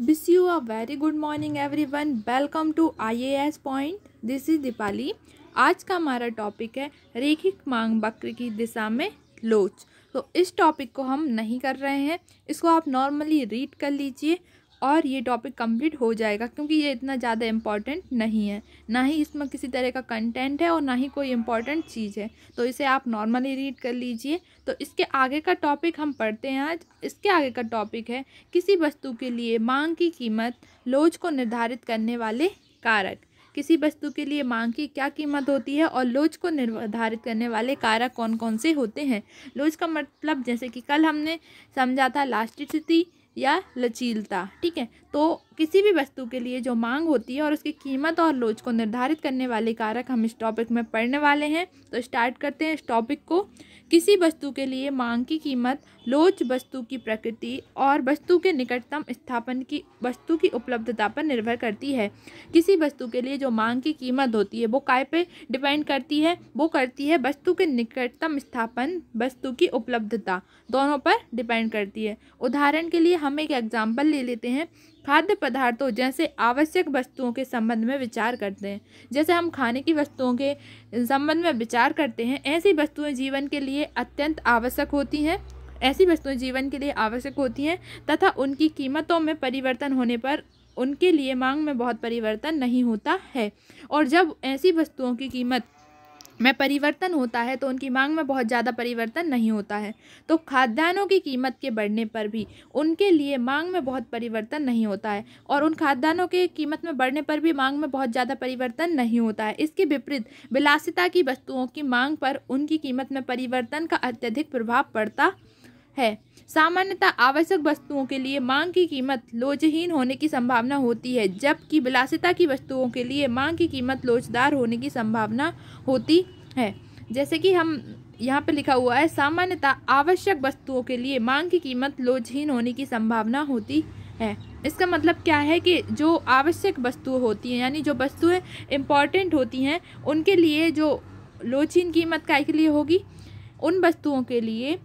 wish you a very good morning everyone welcome to I A S point this is Deepali आज का हमारा topic है रेखिक मांग वक्र की दिशा में लोच तो इस टॉपिक को हम नहीं कर रहे हैं इसको आप नॉर्मली रीड कर लीजिए और ये टॉपिक कंप्लीट हो जाएगा क्योंकि ये इतना ज़्यादा इम्पॉर्टेंट नहीं है ना ही इसमें किसी तरह का कंटेंट है और ना ही कोई इम्पॉर्टेंट चीज़ है तो इसे आप नॉर्मली रीड कर लीजिए तो इसके आगे का टॉपिक हम पढ़ते हैं आज इसके आगे का टॉपिक है किसी वस्तु के लिए मांग की कीमत लोज को निर्धारित करने वाले कारक किसी वस्तु के लिए मांग की क्या कीमत होती है और लोज को निर्धारित करने वाले कारक कौन कौन से होते हैं लोज का मतलब जैसे कि कल हमने समझा था लास्टिसिटी या लचीलता ठीक है तो किसी भी वस्तु के लिए जो मांग होती है और उसकी कीमत और लोच को निर्धारित करने वाले कारक हम इस टॉपिक में पढ़ने वाले हैं तो स्टार्ट करते हैं इस टॉपिक को किसी वस्तु के लिए मांग की कीमत लोच वस्तु की प्रकृति और वस्तु के निकटतम स्थापन की वस्तु की उपलब्धता पर निर्भर करती है किसी वस्तु के लिए जो मांग की कीमत होती है वो काय पे डिपेंड करती है वो करती है वस्तु के निकटतम स्थापन वस्तु की उपलब्धता दोनों पर डिपेंड करती है उदाहरण के लिए हम एक एग्जाम्पल ले लेते हैं खाद्य पदार्थों जैसे आवश्यक वस्तुओं के संबंध में विचार करते हैं जैसे हम खाने की वस्तुओं के संबंध में विचार करते हैं ऐसी वस्तुएं जीवन के लिए अत्यंत आवश्यक होती हैं ऐसी वस्तुएं जीवन के लिए आवश्यक होती हैं तथा उनकी कीमतों में परिवर्तन होने पर उनके लिए मांग में बहुत परिवर्तन नहीं होता है और जब ऐसी वस्तुओं की कीमत में परिवर्तन होता है तो उनकी मांग में बहुत ज़्यादा परिवर्तन नहीं होता है तो खाद्यान्नों की कीमत के बढ़ने पर भी उनके लिए मांग में बहुत परिवर्तन नहीं होता है और उन खाद्यान्नों के कीमत में बढ़ने पर भी मांग में बहुत ज़्यादा परिवर्तन नहीं होता है इसके विपरीत विलासिता की वस्तुओं की मांग पर उनकी कीमत में परिवर्तन का अत्यधिक प्रभाव पड़ता है सामान्यतः आवश्यक वस्तुओं के लिए मांग की कीमत लोचहीन होने की संभावना होती है जबकि विलासिता की वस्तुओं के लिए मांग की कीमत लोचदार होने की संभावना होती है जैसे कि हम यहाँ पर लिखा हुआ है सामान्यतः आवश्यक वस्तुओं के लिए मांग की कीमत लोचहीन होने की संभावना होती है इसका मतलब क्या है कि जो आवश्यक वस्तुएं होती हैं यानी जो वस्तुएं इम्पॉर्टेंट होती हैं उनके लिए जो लोचहीन कीमत का के लिए होगी उन वस्तुओं के लिए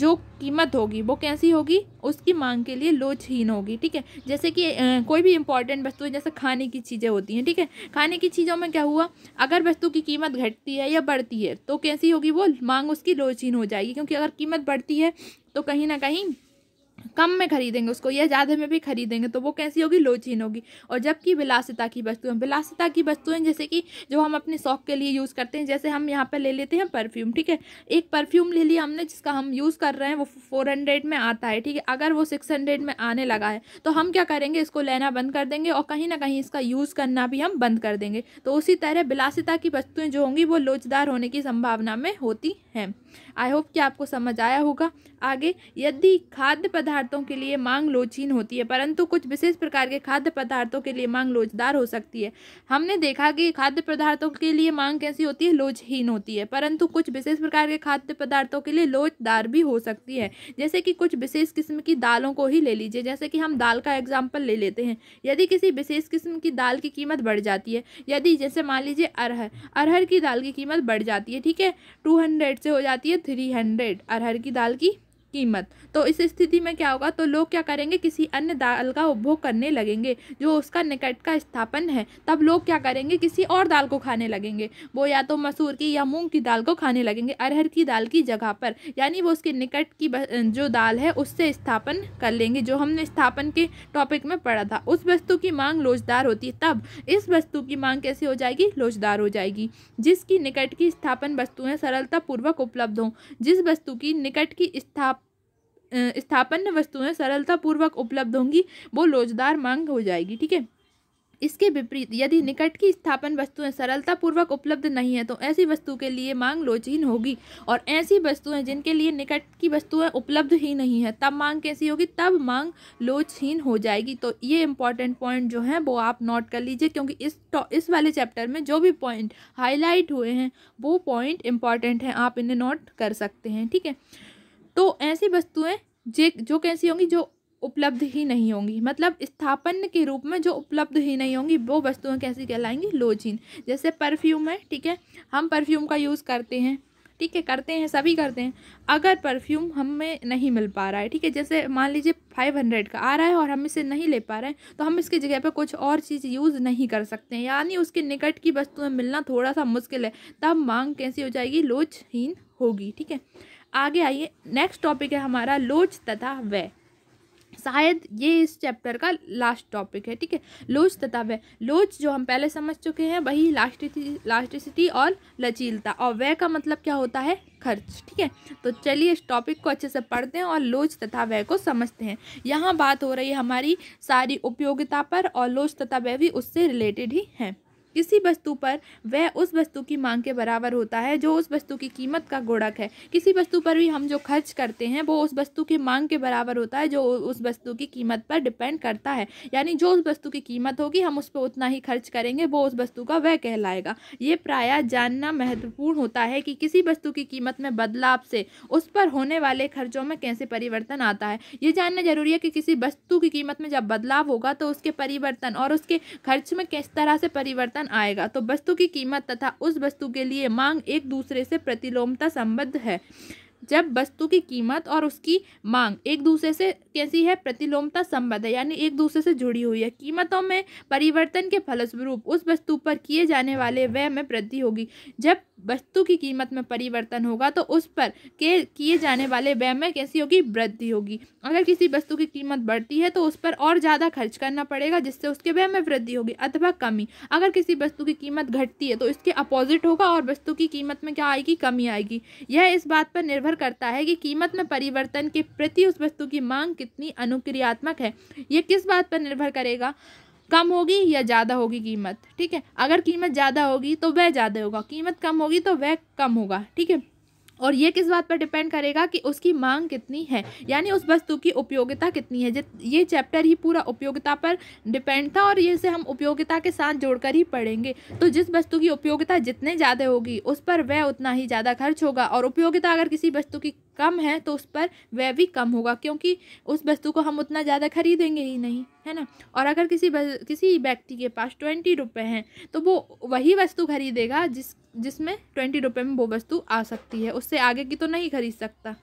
जो कीमत होगी वो कैसी होगी उसकी मांग के लिए लोचहीन होगी ठीक है जैसे कि कोई भी इंपॉर्टेंट वस्तु जैसे खाने की चीज़ें होती हैं ठीक है खाने की चीज़ों में क्या हुआ अगर वस्तु की कीमत घटती है या बढ़ती है तो कैसी होगी वो मांग उसकी लोचहीन हो जाएगी क्योंकि अगर कीमत बढ़ती है तो कहीं ना कहीं कम में खरीदेंगे उसको या ज़्यादा में भी खरीदेंगे तो वो कैसी होगी लोचीन होगी और जबकि विलासिता की वस्तुएं विलासिता की वस्तुएं जैसे कि जो हम अपने शौक के लिए यूज़ करते हैं जैसे हम यहाँ पर ले लेते हैं परफ्यूम ठीक है एक परफ्यूम ले लिया हमने जिसका हम यूज़ कर रहे हैं वो फोर हंड्रेड में आता है ठीक है अगर वो सिक्स हंड्रेड में आने लगा है तो हम क्या करेंगे इसको लेना बंद कर देंगे और कहीं ना कहीं इसका यूज़ करना भी हम बंद कर देंगे तो उसी तरह विलासिता की वस्तुएँ जो होंगी वो लोचदार होने की संभावना में होती हैं आई होप कि आपको समझ आया होगा आगे यदि खाद्य पदार्थों के लिए मांग लोचीन होती है परंतु कुछ विशेष प्रकार के खाद्य पदार्थों के लिए मांग लोचदार हो सकती है हमने देखा कि खाद्य पदार्थों के लिए मांग कैसी होती है लोचहीन होती है परंतु कुछ विशेष प्रकार के खाद्य पदार्थों के लिए लोचदार भी हो सकती है जैसे कि कुछ विशेष किस्म की दालों को ही ले लीजिए जैसे कि हम दाल का एग्जाम्पल ले लेते हैं यदि किसी विशेष किस्म की दाल की कीमत बढ़ जाती है यदि जैसे मान लीजिए अरहर अरहर की दाल की कीमत बढ़ जाती है ठीक है टू हंड्रेड से हो जाती है थ्री हंड्रेड अरहर की दाल की कीमत तो इस स्थिति में क्या होगा तो लोग क्या करेंगे किसी अन्य दाल का उपभोग करने लगेंगे जो उसका निकट का स्थापन है तब लोग क्या करेंगे किसी और दाल को खाने लगेंगे वो या तो मसूर की या मूंग की दाल को खाने लगेंगे अरहर की दाल की जगह पर यानी वो उसके निकट की जो दाल है उससे स्थापन कर लेंगे जो हमने स्थापन के टॉपिक में पढ़ा था उस वस्तु की मांग लोचदार होती है तब इस वस्तु की मांग कैसे हो जाएगी लोचदार हो जाएगी जिसकी निकट की स्थापन वस्तुएँ सरलतापूर्वक उपलब्ध हों जिस वस्तु की निकट की स्थापना स्थापन वस्तुएं सरलतापूर्वक उपलब्ध होंगी वो लोचदार मांग हो जाएगी ठीक है इसके विपरीत यदि निकट की स्थापन वस्तुएं सरलतापूर्वक उपलब्ध नहीं है तो ऐसी वस्तु के लिए मांग लोचहीन होगी और ऐसी वस्तुएं जिनके लिए निकट की वस्तुएं उपलब्ध ही नहीं है तब मांग कैसी होगी तब मांग लोचहीन हो जाएगी तो ये इंपॉर्टेंट पॉइंट जो है वो आप नोट कर लीजिए क्योंकि इस इस वाले चैप्टर में जो भी पॉइंट हाईलाइट हुए हैं वो पॉइंट इंपॉर्टेंट हैं आप इन्हें नोट कर सकते हैं ठीक है तो ऐसी वस्तुएं जे जो कैसी होंगी जो उपलब्ध ही नहीं होंगी मतलब स्थापन के रूप में जो उपलब्ध ही नहीं होंगी वो वस्तुएं कैसी कहलाएंगी लोजिन जैसे परफ्यूम है ठीक है हम परफ्यूम का यूज़ करते हैं ठीक है करते हैं सभी करते हैं अगर परफ्यूम हमें नहीं मिल पा रहा है ठीक है जैसे मान लीजिए फाइव हंड्रेड का आ रहा है और हम इसे नहीं ले पा रहे हैं तो हम इसकी जगह पर कुछ और चीज़ यूज़ नहीं कर सकते हैं यानी उसके निकट की वस्तुएं मिलना थोड़ा सा मुश्किल है तब मांग कैसी हो जाएगी लोचहीन होगी ठीक है आगे आइए नेक्स्ट टॉपिक है हमारा लोच तथा व्य शायद ये इस चैप्टर का लास्ट टॉपिक है ठीक है लोच तथा वह लोच जो हम पहले समझ चुके हैं वही लास्टिसिटी लास्टिसिटी और लचीलता और वह का मतलब क्या होता है खर्च ठीक है तो चलिए इस टॉपिक को अच्छे से पढ़ते हैं और लोच तथा वह को समझते हैं यहाँ बात हो रही है हमारी सारी उपयोगिता पर और लोच तथा वह भी उससे रिलेटेड ही हैं किसी वस्तु पर वह उस वस्तु की मांग के बराबर होता है जो उस वस्तु की कीमत का गुणक है किसी वस्तु पर भी हम जो खर्च करते हैं वो उस वस्तु की मांग के बराबर होता है जो उस वस्तु की कीमत पर डिपेंड करता है यानी जो उस वस्तु की कीमत होगी हम उस पर उतना ही खर्च करेंगे वो उस वस्तु का वह कहलाएगा ये प्राय जानना महत्वपूर्ण होता है कि किसी वस्तु की कीमत में बदलाव से उस पर होने वाले खर्चों में कैसे परिवर्तन आता है ये जानना जरूरी है कि किसी वस्तु की कीमत में जब बदलाव होगा तो उसके परिवर्तन और उसके खर्च में किस तरह से परिवर्तन परिवर्तन आएगा तो वस्तु की कीमत तथा उस वस्तु के लिए मांग एक दूसरे से प्रतिलोमता संबद्ध है जब वस्तु की कीमत और उसकी मांग एक दूसरे से कैसी है प्रतिलोमता संबद्ध है यानी एक दूसरे से जुड़ी हुई है कीमतों में परिवर्तन के फलस्वरूप उस वस्तु पर किए जाने वाले व्यय में वृद्धि होगी जब वस्तु की कीमत में परिवर्तन होगा तो उस पर के किए जाने वाले व्यय में कैसी होगी वृद्धि होगी अगर किसी वस्तु की कीमत बढ़ती है तो उस पर और ज़्यादा खर्च करना पड़ेगा जिससे उसके व्यय में वृद्धि होगी अथवा कमी अगर किसी वस्तु की कीमत घटती है तो इसके अपोजिट होगा और वस्तु की कीमत में क्या आएगी कमी आएगी यह इस बात पर निर्भर करता है कि कीमत में परिवर्तन के प्रति उस वस्तु की मांग कितनी अनुक्रियात्मक है यह किस बात पर निर्भर करेगा कम होगी या ज़्यादा होगी कीमत ठीक है अगर कीमत ज़्यादा होगी तो वह ज़्यादा होगा कीमत कम होगी तो वह कम होगा ठीक है और ये किस बात पर डिपेंड करेगा कि उसकी मांग कितनी है यानी उस वस्तु की उपयोगिता कितनी है ये चैप्टर ही पूरा उपयोगिता पर डिपेंड था और ये से हम उपयोगिता के साथ जोड़कर ही पढ़ेंगे तो जिस वस्तु की उपयोगिता जितने ज़्यादा होगी उस पर वह उतना ही ज़्यादा खर्च होगा और उपयोगिता अगर किसी वस्तु की कम है तो उस पर व्यय भी कम होगा क्योंकि उस वस्तु को हम उतना ज़्यादा खरीदेंगे ही नहीं है ना और अगर किसी किसी व्यक्ति के पास ट्वेंटी रुपये हैं तो वो वही वस्तु खरीदेगा जिस जिसमें ट्वेंटी रुपये में वो वस्तु आ सकती है उससे आगे की तो नहीं खरीद सकता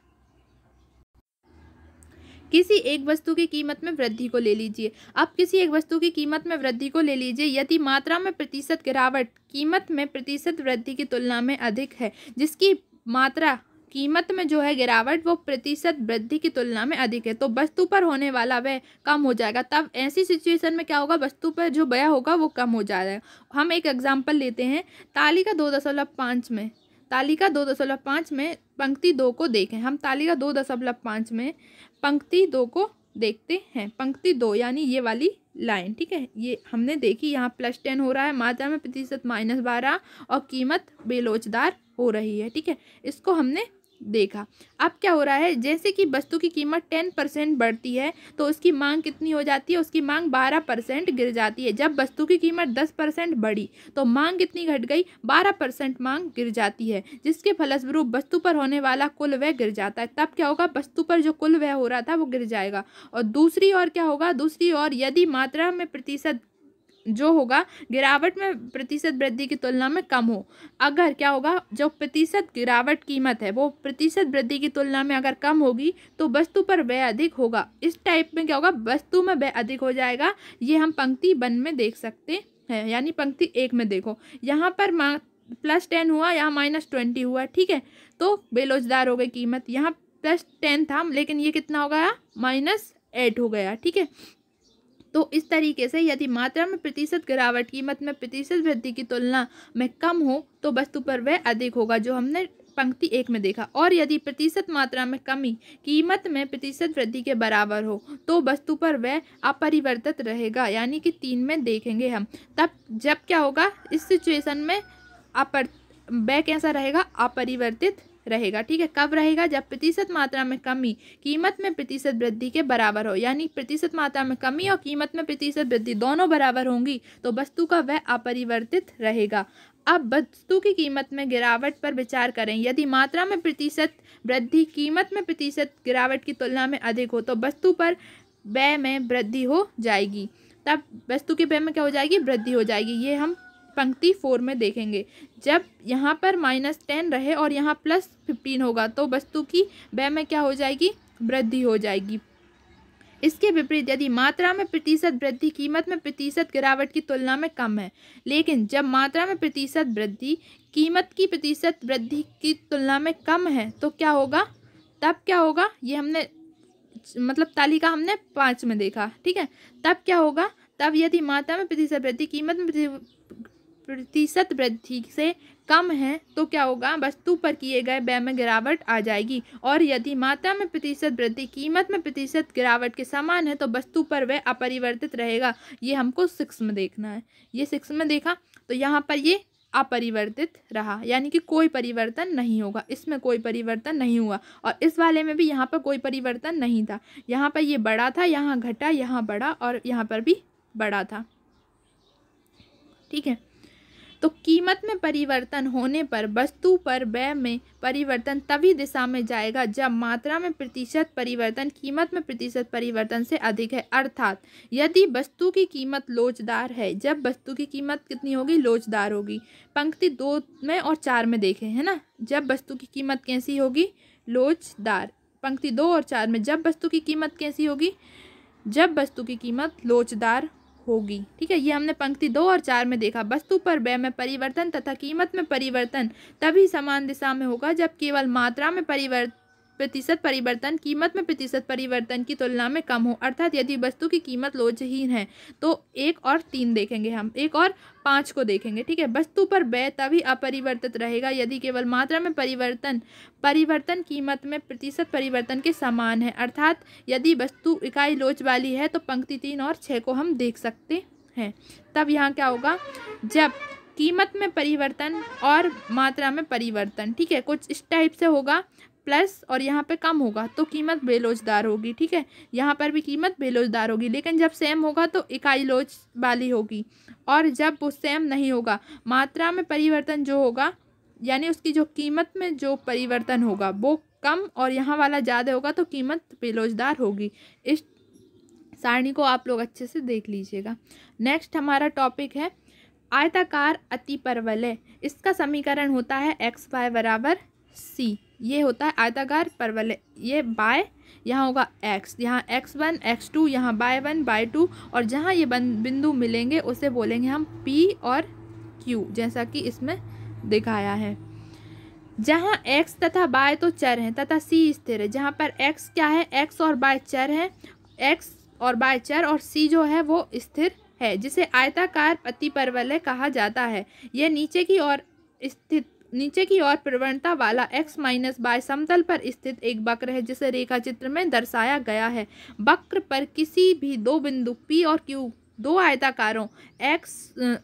किसी एक वस्तु की कीमत में वृद्धि को ले लीजिए अब किसी एक वस्तु की कीमत में वृद्धि को ले लीजिए यदि मात्रा में प्रतिशत गिरावट कीमत में प्रतिशत वृद्धि की तुलना में अधिक है जिसकी मात्रा कीमत में जो है गिरावट वो प्रतिशत वृद्धि की तुलना में अधिक है तो वस्तु पर होने वाला व्यय कम हो जाएगा तब ऐसी सिचुएशन में क्या होगा वस्तु पर जो व्यय होगा वो कम हो जाएगा हम एक एग्जाम्पल लेते हैं तालिका दो दशमलव पाँच में तालिका दो दशमलव पाँच में पंक्ति दो को देखें हम तालिका दो दशमलव पाँच में पंक्ति दो को देखते हैं पंक्ति दो यानी ये वाली लाइन ठीक है ये हमने देखी यहाँ प्लस टेन हो रहा है मात्रा में प्रतिशत माइनस बारह और कीमत बेलोचदार हो रही है ठीक है इसको हमने देखा अब क्या हो रहा है जैसे कि वस्तु की कीमत टेन परसेंट बढ़ती है तो उसकी मांग कितनी हो जाती है उसकी मांग बारह परसेंट गिर जाती है जब वस्तु की कीमत दस परसेंट बढ़ी तो मांग कितनी घट गई बारह परसेंट मांग गिर जाती है जिसके फलस्वरूप वस्तु पर होने वाला कुल व्यय गिर जाता है तब क्या होगा वस्तु पर जो कुल व्यय हो रहा था वो गिर जाएगा और दूसरी और क्या होगा दूसरी और यदि मात्रा में प्रतिशत जो होगा गिरावट में प्रतिशत वृद्धि की तुलना में कम हो अगर क्या होगा जो प्रतिशत गिरावट कीमत है वो प्रतिशत वृद्धि की तुलना में अगर कम होगी तो वस्तु पर व्यय अधिक होगा इस टाइप में क्या होगा वस्तु में व्यय अधिक हो जाएगा ये हम पंक्ति वन में देख सकते हैं यानी पंक्ति एक में देखो यहाँ पर मा प्लस टेन हुआ यहाँ माइनस ट्वेंटी हुआ ठीक है तो बेरोजगार हो गई कीमत यहाँ प्लस टेन था लेकिन ये कितना हो गया माइनस एट हो गया ठीक है तो इस तरीके से यदि मात्रा में प्रतिशत गिरावट कीमत में प्रतिशत वृद्धि की तुलना में कम हो तो वस्तु पर वह अधिक होगा जो हमने पंक्ति एक में देखा और यदि प्रतिशत मात्रा में कमी कीमत में प्रतिशत वृद्धि के बराबर हो तो वस्तु पर वह अपरिवर्तित रहेगा यानी कि तीन में देखेंगे हम तब जब क्या होगा इस सिचुएशन में अपर वह कैसा रहेगा अपरिवर्तित रहेगा ठीक है कब रहेगा जब प्रतिशत मात्रा में कमी कीमत में प्रतिशत वृद्धि के बराबर हो यानी प्रतिशत मात्रा में कमी और कीमत में प्रतिशत वृद्धि दोनों बराबर होंगी तो वस्तु का वह अपरिवर्तित रहेगा अब वस्तु की कीमत में गिरावट पर विचार करें यदि मात्रा में प्रतिशत वृद्धि कीमत में प्रतिशत गिरावट की तुलना में अधिक हो तो वस्तु पर व्यय में वृद्धि हो जाएगी तब वस्तु के व्यय में क्या हो जाएगी वृद्धि हो जाएगी ये हम पंक्ति फोर में देखेंगे जब यहाँ पर माइनस टेन रहे और यहाँ प्लस फिफ्टीन होगा तो वस्तु की व्यय में क्या हो जाएगी वृद्धि हो जाएगी इसके विपरीत यदि मात्रा में प्रतिशत वृद्धि कीमत में प्रतिशत गिरावट की तुलना में कम है लेकिन जब मात्रा में प्रतिशत वृद्धि कीमत की प्रतिशत वृद्धि की तुलना में कम है तो क्या होगा तब क्या होगा ये हमने मतलब तालिका हमने पाँच में देखा ठीक है तब क्या होगा तब यदि मात्रा में प्रतिशत वृद्धि कीमत में प्रतिशत वृद्धि से कम है तो क्या होगा वस्तु पर किए गए व्यय में गिरावट आ जाएगी और यदि मात्रा में प्रतिशत वृद्धि कीमत में प्रतिशत गिरावट के समान है तो वस्तु पर वह अपरिवर्तित रहेगा ये हमको सिक्स में देखना है ये सिक्स में देखा तो यहाँ पर ये अपरिवर्तित रहा यानी कि कोई परिवर्तन नहीं होगा इसमें कोई परिवर्तन नहीं हुआ और इस वाले में भी यहाँ पर कोई परिवर्तन नहीं था यहाँ पर ये बड़ा था यहाँ घटा यहाँ बड़ा और यहाँ पर भी बड़ा था ठीक है तो कीमत में परिवर्तन होने पर वस्तु पर व्यय में परिवर्तन तभी दिशा में जाएगा जब मात्रा में प्रतिशत परिवर्तन कीमत में प्रतिशत परिवर्तन से अधिक है अर्थात यदि वस्तु की कीमत लोचदार है जब वस्तु की कीमत कितनी होगी लोचदार होगी पंक्ति दो में और चार में देखें है ना जब वस्तु की कीमत कैसी होगी लोचदार पंक्ति दो और चार में जब वस्तु की कीमत कैसी होगी जब वस्तु की कीमत लोचदार होगी ठीक है ये हमने पंक्ति दो और चार में देखा वस्तु पर व्यय में परिवर्तन तथा कीमत में परिवर्तन तभी समान दिशा में होगा जब केवल मात्रा में परिवर्तन प्रतिशत परिवर्तन कीमत में प्रतिशत परिवर्तन की तुलना में कम हो अर्थात यदि वस्तु की कीमत लोचहीन है तो एक और तीन देखेंगे हम एक और पाँच को देखेंगे ठीक है वस्तु पर व्यय तभी अपरिवर्तित रहेगा यदि केवल मात्रा में परिवर्तन परिवर्तन कीमत में प्रतिशत परिवर्तन के समान है अर्थात यदि वस्तु इकाई लोच वाली है तो पंक्ति तीन और छः को हम देख सकते हैं तब यहाँ क्या होगा जब कीमत में परिवर्तन और मात्रा में परिवर्तन ठीक है कुछ इस टाइप से होगा प्लस और यहाँ पे कम होगा तो कीमत बेलोजदार होगी ठीक है यहाँ पर भी कीमत बेलोचदार होगी लेकिन जब सेम होगा तो इकाई लोच वाली होगी और जब वो सेम नहीं होगा मात्रा में परिवर्तन जो होगा यानी उसकी जो कीमत में जो परिवर्तन होगा वो कम और यहाँ वाला ज़्यादा होगा तो कीमत बेलोचदार होगी इस सारणी को आप लोग अच्छे से देख लीजिएगा नेक्स्ट हमारा टॉपिक है आयताकार अति परवलय इसका समीकरण होता है एक्स वाई बराबर सी ये होता है आयताकार परवल ये बाय यहाँ होगा एक्स यहाँ एक्स वन एक्स टू यहाँ बाय वन बाय टू और जहाँ ये बिंदु मिलेंगे उसे बोलेंगे हम पी और क्यू जैसा कि इसमें दिखाया है जहाँ एक्स तथा बाय तो चर हैं तथा सी स्थिर है जहाँ पर एक्स क्या है एक्स और बाय चर है एक्स और बाय चर और सी जो है वो स्थिर है जिसे आयताकार पति परवलय कहा जाता है यह नीचे की ओर स्थित नीचे की ओर प्रवणता वाला एक्स माइनस बाय समतल पर स्थित एक वक्र है जिसे रेखा चित्र में दर्शाया गया है वक्र पर किसी भी दो बिंदु पी और क्यू दो आयताकारों एक्स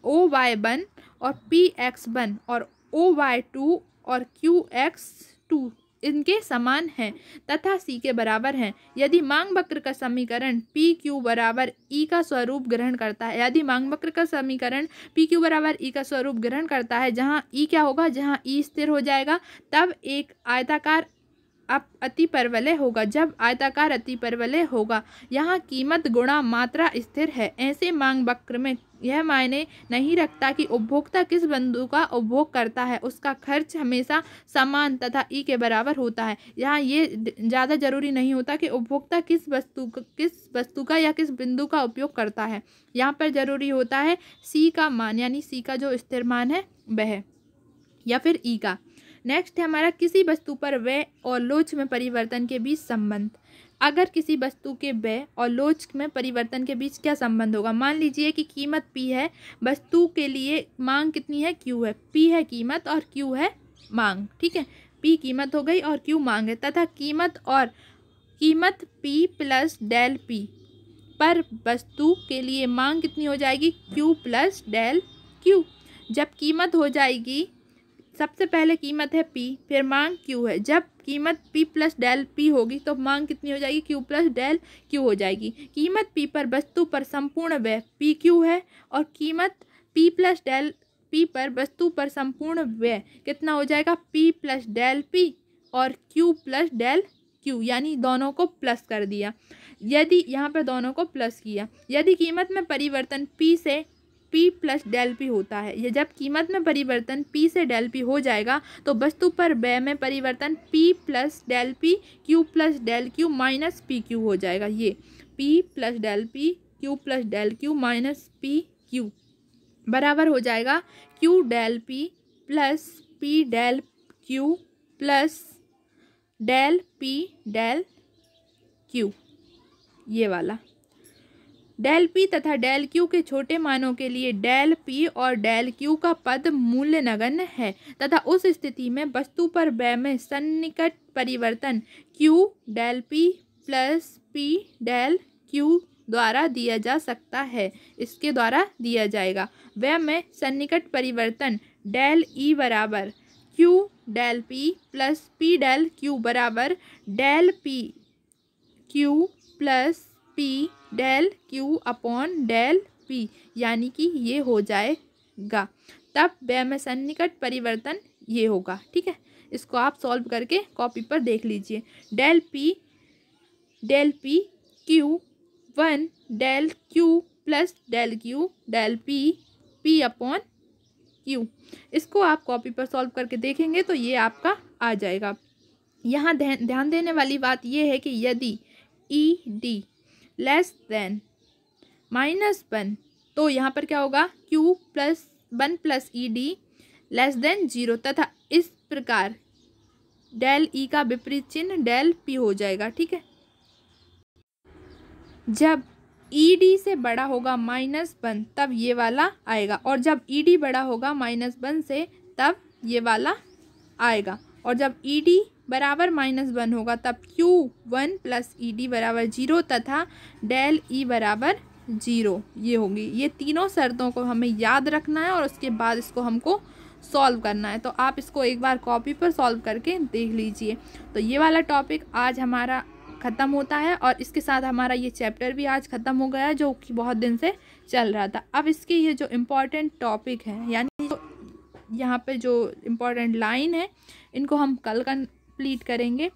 ओ वाई वन और पी एक्स वन और ओ वाई टू और क्यू एक्स टू इनके समान हैं तथा सी के बराबर हैं यदि मांग वक्र का समीकरण पी क्यू बराबर ई का स्वरूप ग्रहण करता है यदि मांग वक्र का समीकरण पी क्यू बराबर ई का स्वरूप ग्रहण करता है जहाँ ई क्या होगा जहाँ ई स्थिर हो जाएगा तब एक आयताकार अब अति परवलय होगा जब आयताकार अति परवलय होगा यहाँ कीमत गुणा मात्रा स्थिर है ऐसे मांग वक्र में यह मायने नहीं रखता कि उपभोक्ता किस बंधु का उपभोग करता है उसका खर्च हमेशा समान तथा ई के बराबर होता है यहाँ ये ज़्यादा जरूरी नहीं होता कि उपभोक्ता किस वस्तु किस वस्तु का या किस बिंदु का उपयोग करता है यहाँ पर जरूरी होता है सी का मान यानी सी का जो स्थिर मान है वह या फिर ई का नेक्स्ट है हमारा किसी वस्तु पर व्यय और लोच में परिवर्तन के बीच संबंध अगर किसी वस्तु के व्यय और लोच में परिवर्तन के बीच क्या संबंध होगा मान लीजिए कि कीमत पी है वस्तु के लिए मांग कितनी है क्यू है पी है कीमत और क्यू है मांग ठीक है पी कीमत हो गई और क्यू मांग है तथा कीमत और कीमत पी प्लस डेल पी पर वस्तु के लिए मांग कितनी हो जाएगी क्यू प्लस डेल क्यू जब कीमत हो जाएगी सबसे पहले कीमत है पी फिर मांग क्यू है जब कीमत पी प्लस डेल पी होगी तो मांग कितनी हो जाएगी क्यू प्लस डेल क्यू हो जाएगी कीमत पी पर वस्तु पर संपूर्ण व्यय पी क्यू है और कीमत पी प्लस डेल पी पर वस्तु पर संपूर्ण व्यय कितना हो जाएगा पी प्लस डेल पी और क्यू प्लस डेल क्यू यानी दोनों को प्लस कर दिया यदि यहाँ पर दोनों को प्लस किया यदि कीमत में परिवर्तन पी से पी प्लस डेल पी होता है ये जब कीमत में परिवर्तन पी से डेल पी हो जाएगा तो वस्तु पर व्यय में परिवर्तन P plus del P Q plus del Q minus P Q हो जाएगा ये P plus del P Q plus del Q minus P Q बराबर हो जाएगा Q del P plus P del Q plus del P del Q ये वाला del P तथा del Q के छोटे मानों के लिए डेल पी और डेल क्यू का पद मूल्य नगण्य है तथा उस स्थिति में वस्तु पर व्यय में सन्निकट परिवर्तन Q del P plus P del Q द्वारा दिया जा सकता है इसके द्वारा दिया जाएगा व्यय में सन्निकट परिवर्तन डेल ई बराबर Q del P plus P del Q बराबर del P Q plus P del Q upon del P यानी कि ये हो जाएगा तब व्यय में सन्निकट परिवर्तन ये होगा ठीक है इसको आप सॉल्व करके कॉपी पर देख लीजिए del P del P Q one del Q plus del Q del P P upon Q इसको आप कॉपी पर सॉल्व करके देखेंगे तो ये आपका आ जाएगा यहाँ ध्यान देने वाली बात यह है कि यदि E e D less than minus one तो यहाँ पर क्या होगा Q plus one plus E D less than zero तथा इस प्रकार डेल ई e का विपरीत चिन्ह डेल पी हो जाएगा ठीक है जब ई e डी से बड़ा होगा माइनस वन तब ये वाला आएगा और जब ई e डी बड़ा होगा माइनस वन से तब ये वाला आएगा और जब ई e डी बराबर माइनस वन होगा तब Q one plus E D बराबर जीरो तथा डेल ई e बराबर जीरो ये होगी ये तीनों शर्तों को हमें याद रखना है और उसके बाद इसको हमको सॉल्व करना है तो आप इसको एक बार कॉपी पर सॉल्व करके देख लीजिए तो ये वाला टॉपिक आज हमारा ख़त्म होता है और इसके साथ हमारा ये चैप्टर भी आज ख़त्म हो गया जो कि बहुत दिन से चल रहा था अब इसके ये जो इम्पोर्टेंट टॉपिक है यानी यहाँ पे जो इम्पोर्टेंट लाइन है इनको हम कल कंप्लीट करेंगे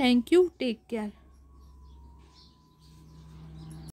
थैंक यू टेक केयर